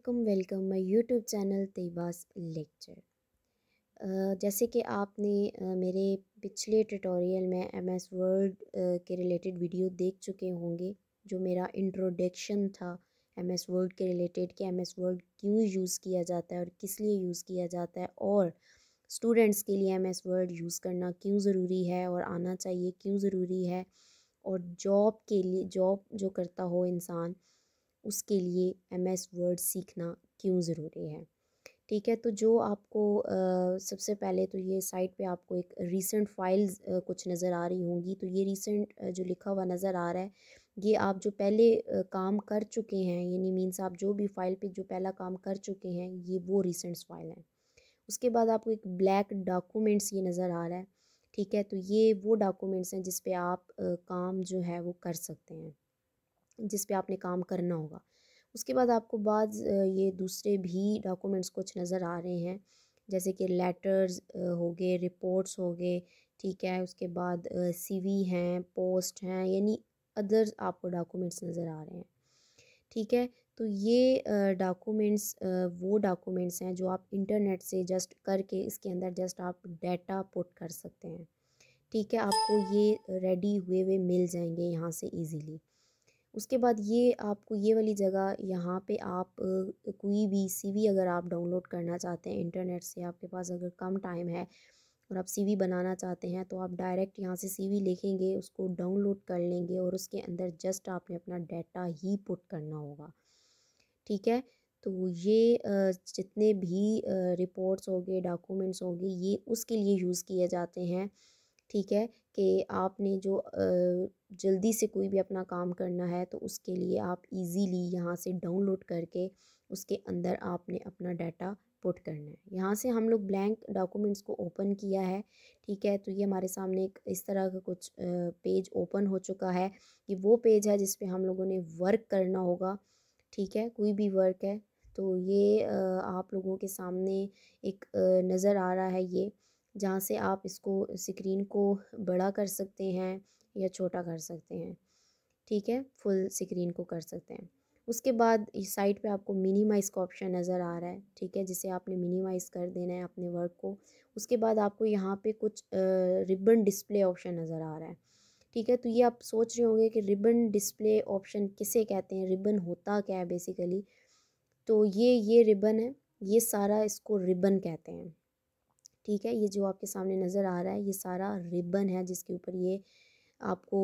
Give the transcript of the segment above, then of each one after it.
अलैक्म welcome my YouTube channel तेबास lecture जैसे कि आपने मेरे पिछले ट्यूटोरियल में एम एस वर्ड के रिलेटेड वीडियो देख चुके होंगे जो मेरा इंट्रोडक्शन था एम एस वर्ड के रिलेटेड कि एम एस वर्ड क्यों यूज़ किया जाता है और किस लिए यूज़ किया जाता है और स्टूडेंट्स के लिए एम एस वर्ड यूज़ करना क्यों ज़रूरी है और आना चाहिए क्यों ज़रूरी है और जॉब के लिए जॉब जो करता हो इंसान उसके लिए एम एस वर्ड सीखना क्यों ज़रूरी है ठीक है तो जो आपको आ, सबसे पहले तो ये साइट पे आपको एक रीसेंट फाइल्स कुछ नज़र आ रही होंगी तो ये रीसेंट जो लिखा हुआ नज़र आ रहा है ये आप जो पहले आ, काम कर चुके हैं यानी मीन्स आप जो भी फाइल पे जो पहला काम कर चुके हैं ये वो रीसेंट फाइल हैं उसके बाद आपको एक ब्लैक डॉक्यूमेंट्स ये नज़र आ रहा है ठीक है तो ये वो डॉक्यूमेंट्स हैं जिसपे आप आ, काम जो है वो कर सकते हैं जिस पे आपने काम करना होगा उसके बाद आपको बाद ये दूसरे भी डॉक्यूमेंट्स कुछ नज़र आ रहे हैं जैसे कि लेटर्स हो गए रिपोर्ट्स हो गए ठीक है उसके बाद सीवी हैं पोस्ट हैं यानी अदर आपको डॉक्यूमेंट्स नज़र आ रहे हैं ठीक है तो ये डॉक्यूमेंट्स वो डॉक्यूमेंट्स हैं जो आप इंटरनेट से जस्ट करके इसके अंदर जस्ट आप डाटा पुट कर सकते हैं ठीक है आपको ये रेडी हुए हुए मिल जाएंगे यहाँ से इजीली उसके बाद ये आपको ये वाली जगह यहाँ पे आप कोई भी सीवी अगर आप डाउनलोड करना चाहते हैं इंटरनेट से आपके पास अगर कम टाइम है और आप सीवी बनाना चाहते हैं तो आप डायरेक्ट यहाँ से सीवी लिखेंगे उसको डाउनलोड कर लेंगे और उसके अंदर जस्ट आपने अपना डाटा ही पुट करना होगा ठीक है तो ये जितने भी रिपोर्ट्स हो गए डॉक्यूमेंट्स होंगे ये उसके लिए यूज़ किए जाते हैं ठीक है कि आपने जो जल्दी से कोई भी अपना काम करना है तो उसके लिए आप इजीली यहाँ से डाउनलोड करके उसके अंदर आपने अपना डाटा पुट करना है यहाँ से हम लोग ब्लैंक डॉक्यूमेंट्स को ओपन किया है ठीक है तो ये हमारे सामने एक इस तरह का कुछ पेज ओपन हो चुका है ये वो पेज है जिसपे हम लोगों ने वर्क करना होगा ठीक है कोई भी वर्क है तो ये आप लोगों के सामने एक नज़र आ रहा है ये जहाँ से आप इसको स्क्रीन को बड़ा कर सकते हैं या छोटा कर सकते हैं ठीक है फुल स्क्रीन को कर सकते हैं उसके बाद इस साइड पे आपको मिनिमाइज़ का ऑप्शन नज़र आ रहा है ठीक है जिसे आपने मिनिमाइज़ कर देना है अपने वर्क को उसके बाद आपको यहाँ पे कुछ रिबन डिस्प्ले ऑप्शन नज़र आ रहा है ठीक है तो ये आप सोच रहे होंगे कि रिबन डिस्प्ले ऑप्शन किसे कहते हैं रिबन होता क्या है बेसिकली तो ये ये रिबन है ये सारा इसको रिबन कहते हैं ठीक है ये जो आपके सामने नज़र आ रहा है ये सारा रिबन है जिसके ऊपर ये आपको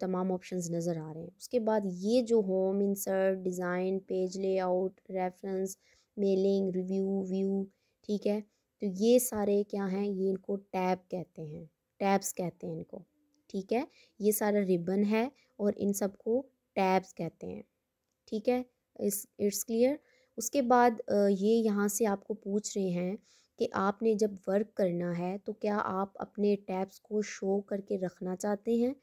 तमाम ऑप्शंस नज़र आ रहे हैं उसके बाद ये जो home insert design page layout reference mailing review view ठीक है तो ये सारे क्या हैं ये इनको टैब कहते हैं टैब्स कहते हैं इनको ठीक है ये सारा रिबन है और इन सब को टैब्स कहते हैं ठीक है इस इट्स क्लियर उसके बाद ये यहाँ से आपको पूछ रहे हैं कि आपने जब वर्क करना है तो क्या आप अपने टैब्स को शो करके रखना चाहते हैं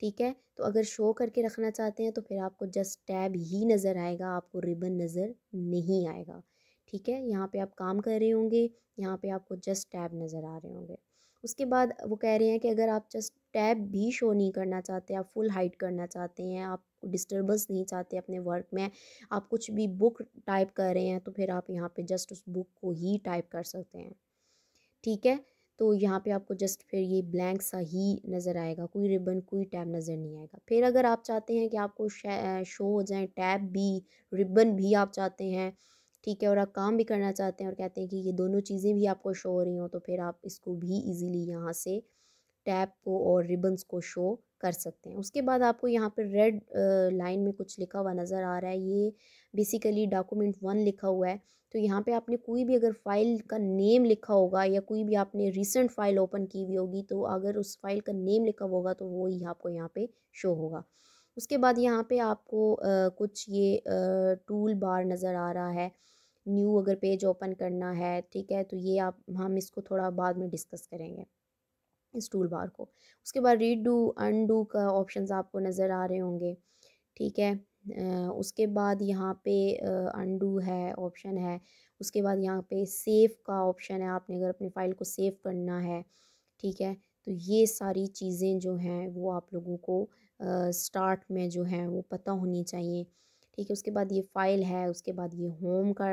ठीक है तो अगर शो करके रखना चाहते हैं तो फिर आपको जस्ट टैब ही नज़र आएगा आपको रिबन नज़र नहीं आएगा ठीक है यहाँ पे आप काम कर रहे होंगे यहाँ पे आपको जस्ट टैब नज़र आ रहे होंगे उसके बाद वो कह रहे हैं कि अगर आप जस्ट टैब भी शो नहीं करना चाहते आप फुल हाइट करना चाहते हैं आप डिस्टर्बेंस नहीं चाहते अपने वर्क में आप कुछ भी बुक टाइप कर रहे हैं तो फिर आप यहाँ पे जस्ट उस बुक को ही टाइप कर सकते हैं ठीक है तो यहाँ पे आपको जस्ट फिर ये ब्लैंक सा ही नज़र आएगा कोई रिबन कोई टैब नज़र नहीं आएगा फिर अगर आप चाहते हैं कि आपको शो हो जाए टैब भी रिबन भी आप चाहते हैं ठीक है और आप काम भी करना चाहते हैं और कहते हैं कि ये दोनों चीज़ें भी आपको शो हो रही हों तो फिर आप इसको भी इजीली यहाँ से टैप को और रिबन्स को शो कर सकते हैं उसके बाद आपको यहाँ पर रेड लाइन में कुछ लिखा हुआ नज़र आ रहा है ये बेसिकली डॉक्यूमेंट वन लिखा हुआ है तो यहाँ पे आपने कोई भी अगर फ़ाइल का नेम लिखा होगा या कोई भी आपने रिसेंट फ़ाइल ओपन की हुई होगी तो अगर उस फाइल का नेम लिखा होगा तो वो ही आपको यहाँ पे शो होगा उसके बाद यहाँ पे आपको आ, कुछ ये आ, टूल बार नज़र आ रहा है न्यू अगर पेज ओपन करना है ठीक है तो ये आप हम इसको थोड़ा बाद में डिस्कस करेंगे इस टूल बार को उसके बाद रीडू अनडू का ऑप्शंस आपको नज़र आ रहे होंगे ठीक है आ, उसके बाद यहाँ पे अनडू है ऑप्शन है उसके बाद यहाँ पे सेव का ऑप्शन है आपने अगर अपनी फ़ाइल को सेव करना है ठीक है तो ये सारी चीज़ें जो हैं वो आप लोगों को स्टार्ट में जो हैं वो पता होनी चाहिए ठीक है उसके बाद ये फ़ाइल है उसके बाद ये होम का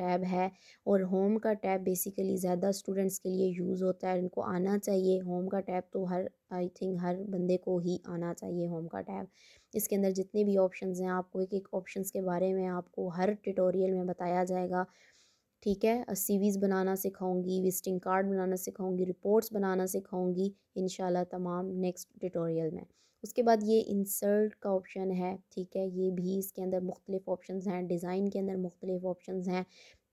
टैब है और होम का टैब बेसिकली ज़्यादा स्टूडेंट्स के लिए यूज़ होता है इनको आना चाहिए होम का टैब तो हर आई थिंक हर बंदे को ही आना चाहिए होम का टैब इसके अंदर जितने भी ऑप्शन हैं आपको एक एक ऑप्शन के बारे में आपको हर ट्यूटोरियल में बताया जाएगा ठीक है सीवीज़ बनाना सिखाऊंगी विजिटिंग कार्ड बनाना सिखाऊंगी रिपोर्ट्स बनाना सिखाऊंगी इन तमाम नेक्स्ट ट्यूटोरियल में उसके बाद ये इंसर्ट का ऑप्शन है ठीक है ये भी इसके अंदर मुख्तलिफ ऑप्शन हैं डिज़ाइन के अंदर मुख्तलिफ ऑप्शन हैं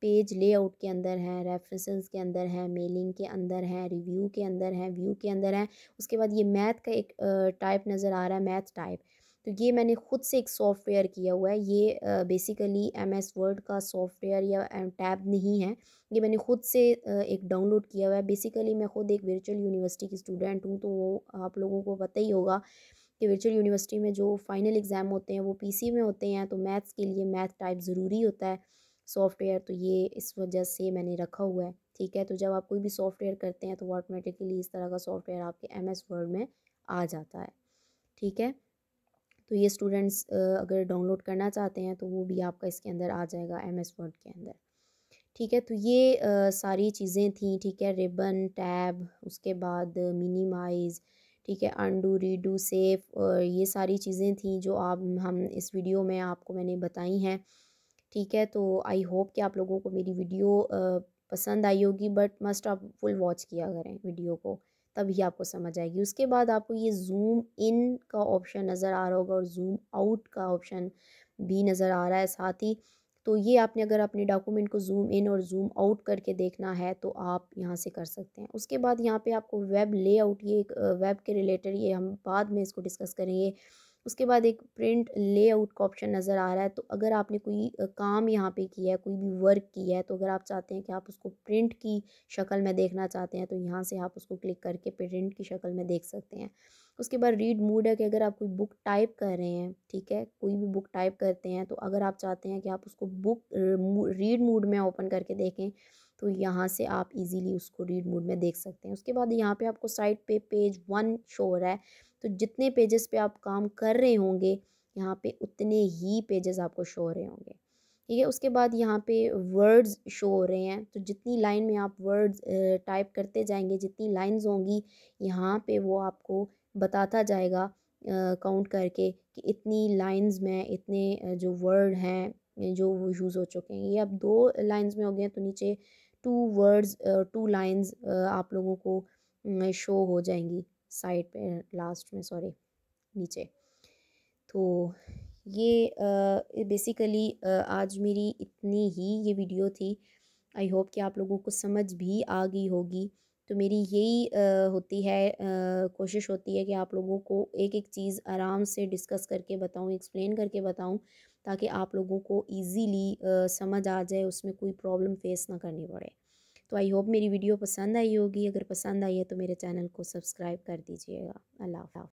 पेज लेआउट के अंदर हैं रेफरेंसेस के अंदर हैं मेलिंग के अंदर हैं रिव्यू के अंदर हैं व्यू के अंदर हैं उसके बाद ये मैथ का एक टाइप नज़र आ रहा है मैथ टाइप तो ये मैंने ख़ुद से एक सॉफ्टवेयर किया हुआ है ये बेसिकली एम एस वर्ड का सॉफ्टवेयर या टैब नहीं है ये मैंने ख़ुद से एक डाउनलोड किया हुआ है बेसिकली मैं ख़ुद एक वर्चुअल यूनिवर्सिटी की स्टूडेंट हूँ तो वो आप लोगों को पता ही होगा कि वर्चुअल यूनिवर्सिटी में जो फाइनल एग्ज़ाम होते हैं वो पीसी में होते हैं तो मैथ्स के लिए मैथ टाइप ज़रूरी होता है सॉफ्टवेयर तो ये इस वजह से मैंने रखा हुआ है ठीक है तो जब आप कोई भी सॉफ्टवेयर करते हैं तो ऑटोमेटिकली इस तरह का सॉफ्टवेयर आपके एम एस वर्ड में आ जाता है ठीक है तो ये स्टूडेंट्स अगर डाउनलोड करना चाहते हैं तो वो भी आपका इसके अंदर आ जाएगा एम एस वर्ड के अंदर ठीक है तो ये आ, सारी चीज़ें थी ठीक है रिबन टैब उसके बाद मिनिमाइज़ ठीक है अंडू रीडू सेफ और ये सारी चीज़ें थी जो आप हम इस वीडियो में आपको मैंने बताई हैं ठीक है तो आई होप कि आप लोगों को मेरी वीडियो पसंद आई होगी बट मस्ट आप फुल वॉच किया करें वीडियो को तभी आपको समझ आएगी उसके बाद आपको ये जूम इन का ऑप्शन नज़र आ रहा होगा और जूम आउट का ऑप्शन भी नज़र आ रहा है साथ ही तो ये आपने अगर अपने डॉक्यूमेंट को जूम इन और जूम आउट करके देखना है तो आप यहाँ से कर सकते हैं उसके बाद यहाँ पे आपको वेब लेआउट ये एक वेब के रिलेटेड ये हम बाद में इसको डिस्कस करेंगे उसके बाद एक प्रिंट लेआउट का ऑप्शन नज़र आ रहा है तो अगर आपने कोई काम यहाँ पे किया है कोई भी वर्क किया है तो अगर आप चाहते हैं कि आप उसको प्रिंट की शक्ल में देखना चाहते हैं तो यहाँ से आप उसको क्लिक करके प्रिंट की शक्ल में देख सकते हैं उसके बाद रीड मूड है कि अगर आप कोई बुक टाइप कर रहे हैं ठीक है कोई भी बुक टाइप करते हैं तो अगर आप चाहते हैं कि आप उसको बुक रीड मूड में ओपन करके देखें तो यहाँ से आप इजीली उसको रीड मोड में देख सकते हैं उसके बाद यहाँ पे आपको साइड पे पेज वन शो हो रहा है तो जितने पेजेस पे आप काम कर रहे होंगे यहाँ पे उतने ही पेजेस आपको शो हो रहे होंगे ठीक है उसके बाद यहाँ पे वर्ड्स शो हो रहे हैं तो जितनी लाइन में आप वर्ड्स टाइप करते जाएंगे जितनी लाइन्स होंगी यहाँ पर वो आपको बताता जाएगा काउंट करके कि इतनी लाइन्स में इतने जो वर्ड हैं जो यूज़ हो चुके हैं ये अब दो लाइंस में हो गए हैं तो नीचे टू वर्ड्स टू लाइंस आप लोगों को शो हो जाएंगी साइड पे लास्ट में सॉरी नीचे तो ये बेसिकली uh, uh, आज मेरी इतनी ही ये वीडियो थी आई होप कि आप लोगों को समझ भी आ गई होगी तो मेरी यही होती है कोशिश होती है कि आप लोगों को एक एक चीज़ आराम से डिस्कस करके बताऊँ एक्सप्लेन करके बताऊँ ताकि आप लोगों को ईजीली समझ आ जाए उसमें कोई प्रॉब्लम फेस ना करनी पड़े तो आई होप मेरी वीडियो पसंद आई होगी अगर पसंद आई है तो मेरे चैनल को सब्सक्राइब कर दीजिएगा अल्लाह हाफ